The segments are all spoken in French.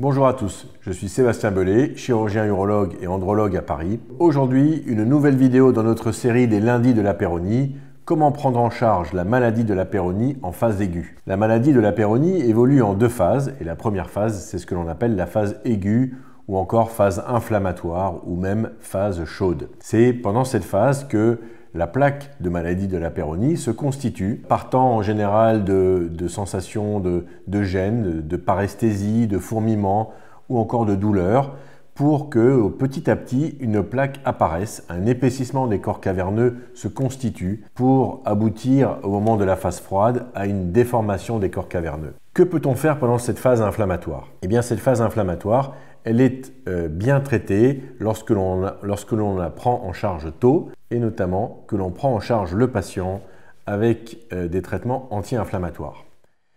Bonjour à tous, je suis Sébastien Belay, chirurgien urologue et andrologue à Paris. Aujourd'hui, une nouvelle vidéo dans notre série des lundis de la péronie, comment prendre en charge la maladie de la péronie en phase aiguë. La maladie de la péronie évolue en deux phases, et la première phase, c'est ce que l'on appelle la phase aiguë ou encore phase inflammatoire ou même phase chaude. C'est pendant cette phase que la plaque de maladie de la péronie se constitue, partant en général de, sensations de, gêne, de, de paresthésie, de fourmillement ou encore de douleur, pour que petit à petit une plaque apparaisse, un épaississement des corps caverneux se constitue pour aboutir au moment de la phase froide à une déformation des corps caverneux. Que peut-on faire pendant cette phase inflammatoire Eh bien cette phase inflammatoire, elle est euh, bien traitée lorsque l'on la prend en charge tôt et notamment que l'on prend en charge le patient avec euh, des traitements anti-inflammatoires.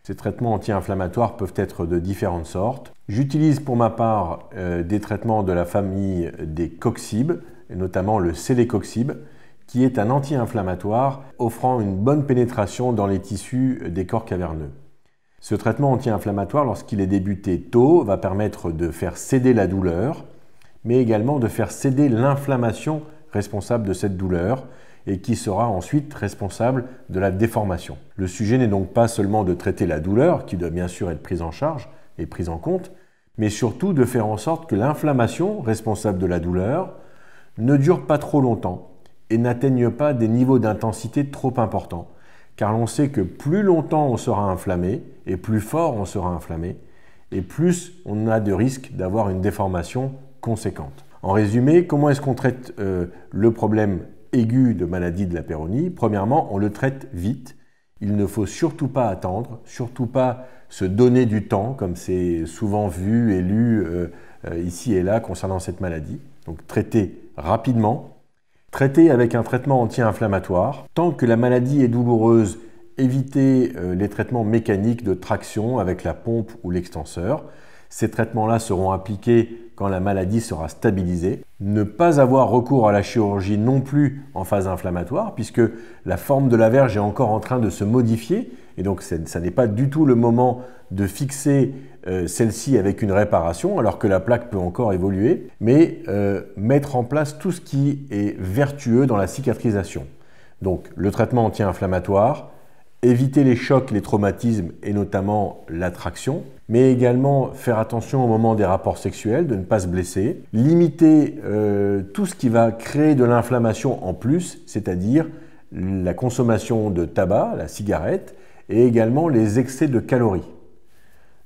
Ces traitements anti-inflammatoires peuvent être de différentes sortes. J'utilise pour ma part euh, des traitements de la famille des coxibes, notamment le célécoxib, qui est un anti-inflammatoire offrant une bonne pénétration dans les tissus des corps caverneux. Ce traitement anti-inflammatoire, lorsqu'il est débuté tôt, va permettre de faire céder la douleur, mais également de faire céder l'inflammation responsable de cette douleur et qui sera ensuite responsable de la déformation. Le sujet n'est donc pas seulement de traiter la douleur, qui doit bien sûr être prise en charge et prise en compte, mais surtout de faire en sorte que l'inflammation responsable de la douleur ne dure pas trop longtemps et n'atteigne pas des niveaux d'intensité trop importants, car l'on sait que plus longtemps on sera inflammé, et plus fort on sera inflammé, et plus on a de risques d'avoir une déformation conséquente. En résumé, comment est-ce qu'on traite euh, le problème aigu de maladie de la péronie Premièrement, on le traite vite. Il ne faut surtout pas attendre, surtout pas se donner du temps, comme c'est souvent vu et lu euh, euh, ici et là concernant cette maladie. Donc traiter rapidement, traiter avec un traitement anti-inflammatoire. Tant que la maladie est douloureuse, éviter les traitements mécaniques de traction avec la pompe ou l'extenseur. Ces traitements-là seront appliqués quand la maladie sera stabilisée. Ne pas avoir recours à la chirurgie non plus en phase inflammatoire, puisque la forme de la verge est encore en train de se modifier, et donc ça n'est pas du tout le moment de fixer euh, celle-ci avec une réparation, alors que la plaque peut encore évoluer, mais euh, mettre en place tout ce qui est vertueux dans la cicatrisation. Donc le traitement anti-inflammatoire, éviter les chocs, les traumatismes et notamment l'attraction, mais également faire attention au moment des rapports sexuels, de ne pas se blesser, limiter euh, tout ce qui va créer de l'inflammation en plus, c'est-à-dire la consommation de tabac, la cigarette, et également les excès de calories.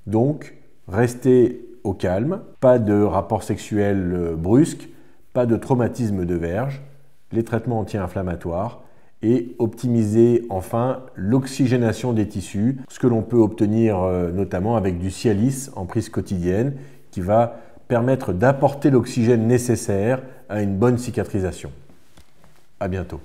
Donc, rester au calme, pas de rapports sexuels euh, brusques, pas de traumatisme de verge, les traitements anti-inflammatoires, et optimiser enfin l'oxygénation des tissus, ce que l'on peut obtenir euh, notamment avec du Cialis en prise quotidienne qui va permettre d'apporter l'oxygène nécessaire à une bonne cicatrisation. À bientôt.